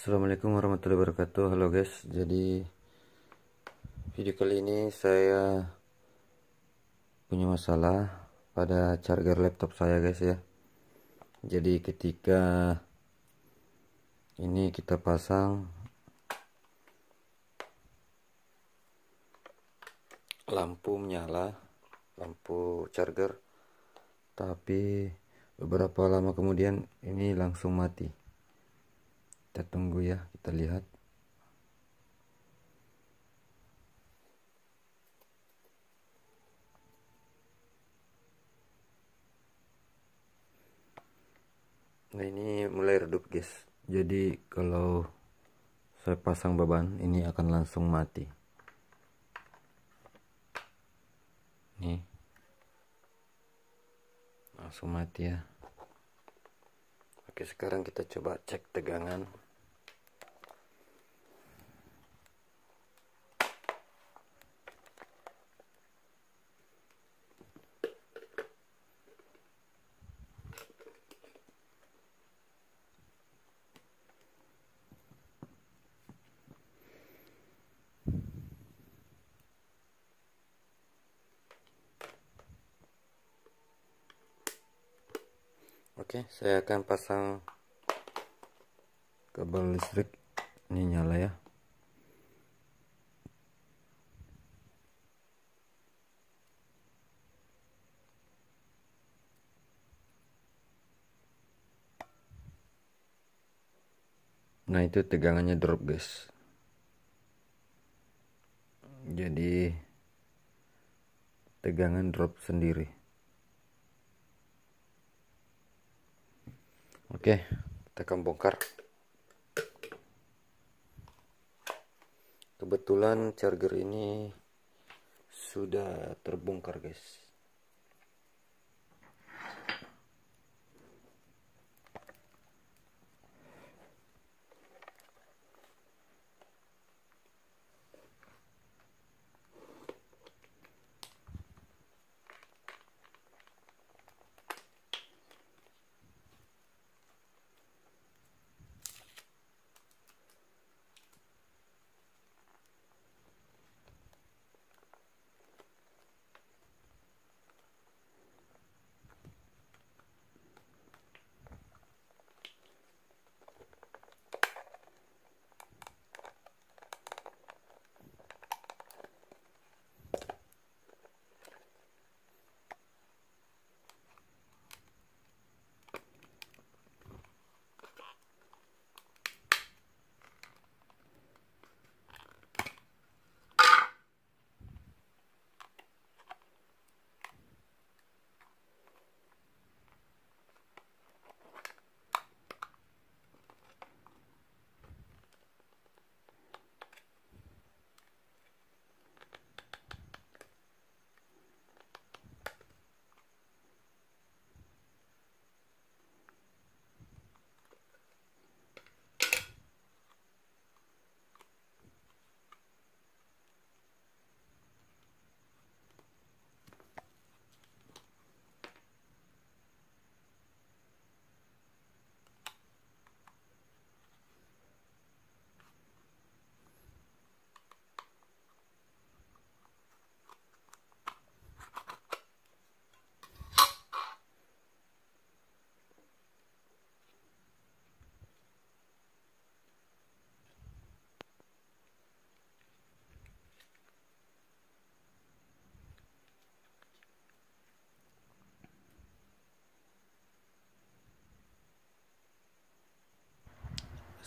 Assalamualaikum warahmatullahi wabarakatuh Halo guys jadi Video kali ini saya Punya masalah Pada charger laptop saya guys ya Jadi ketika Ini kita pasang Lampu menyala Lampu charger Tapi beberapa lama kemudian ini langsung mati kita tunggu ya kita lihat Nah ini mulai redup guys Jadi kalau saya pasang beban ini akan langsung mati Nih Langsung mati ya Oke sekarang kita coba cek tegangan Oke, saya akan pasang kabel listrik. Ini nyala ya. Nah, itu tegangannya drop, guys. Jadi tegangan drop sendiri. Oke, kita akan bongkar. Kebetulan charger ini sudah terbongkar, guys.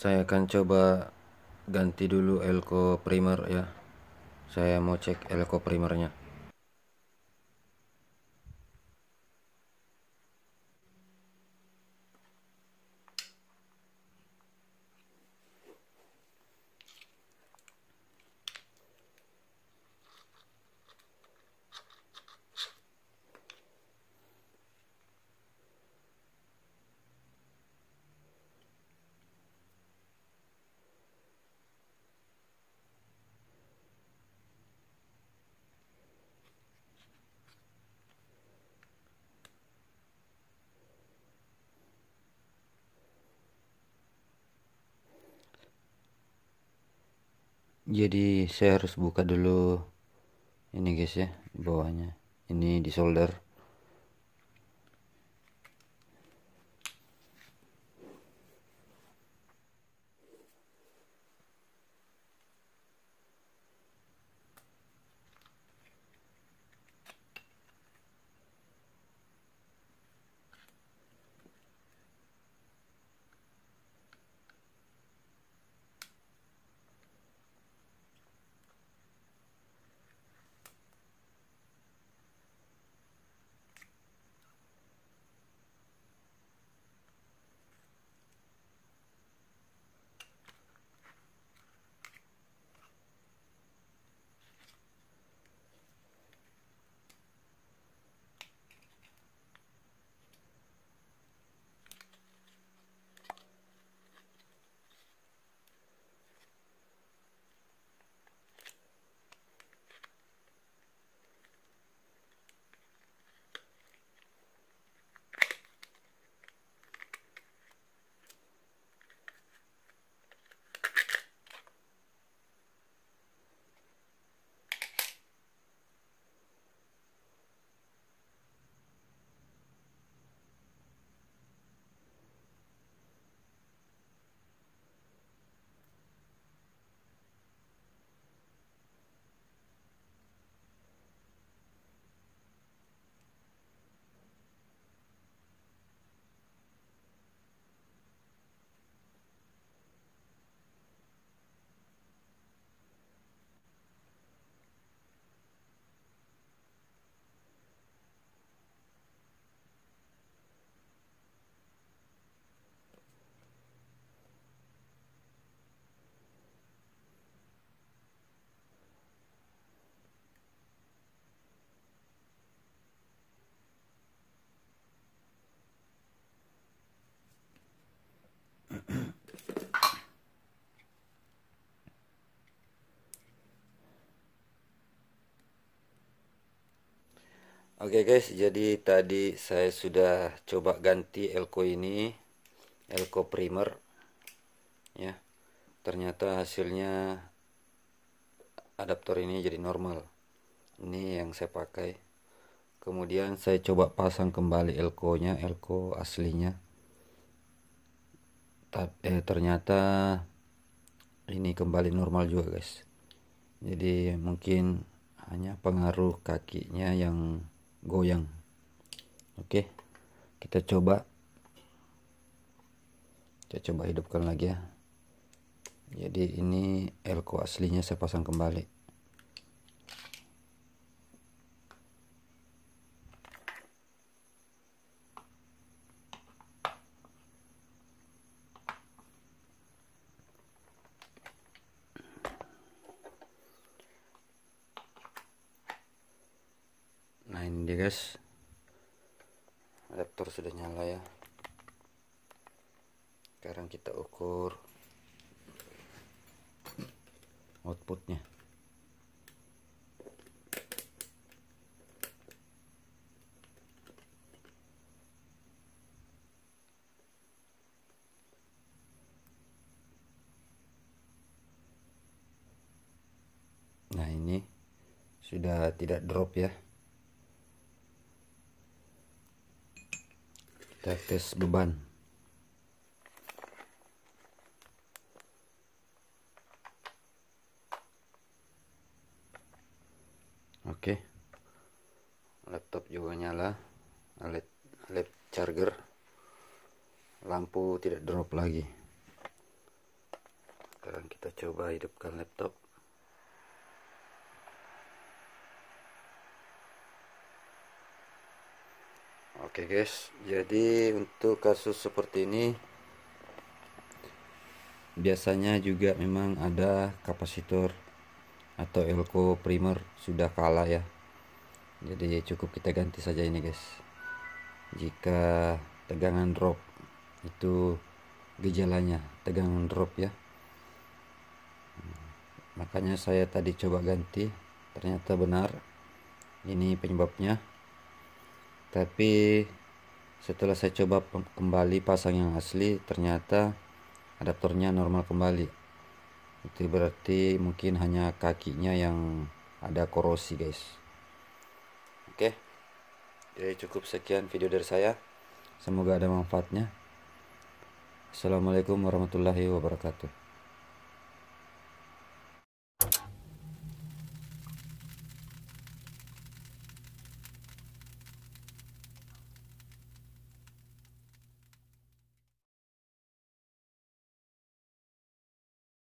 saya akan coba ganti dulu elko primer ya saya mau cek elko primernya jadi saya harus buka dulu ini guys ya bawahnya ini di solder Oke okay guys, jadi tadi saya sudah coba ganti elko ini, elko primer. Ya. Ternyata hasilnya adaptor ini jadi normal. Ini yang saya pakai. Kemudian saya coba pasang kembali elkonya, elko aslinya. eh ternyata ini kembali normal juga, guys. Jadi mungkin hanya pengaruh kakinya yang goyang oke kita coba kita coba hidupkan lagi ya jadi ini elko aslinya saya pasang kembali nah ini dia guys adaptor sudah nyala ya sekarang kita ukur outputnya Nah ini sudah tidak drop ya kita tes beban oke laptop juga nyala led led charger lampu tidak drop lagi sekarang kita coba hidupkan laptop Oke okay guys, jadi untuk kasus seperti ini biasanya juga memang ada kapasitor atau elko primer sudah kalah ya. Jadi cukup kita ganti saja ini guys. Jika tegangan drop itu gejalanya tegangan drop ya. Makanya saya tadi coba ganti, ternyata benar ini penyebabnya tapi setelah saya coba kembali pasang yang asli ternyata adaptornya normal kembali itu berarti mungkin hanya kakinya yang ada korosi guys oke jadi cukup sekian video dari saya semoga ada manfaatnya Assalamualaikum warahmatullahi wabarakatuh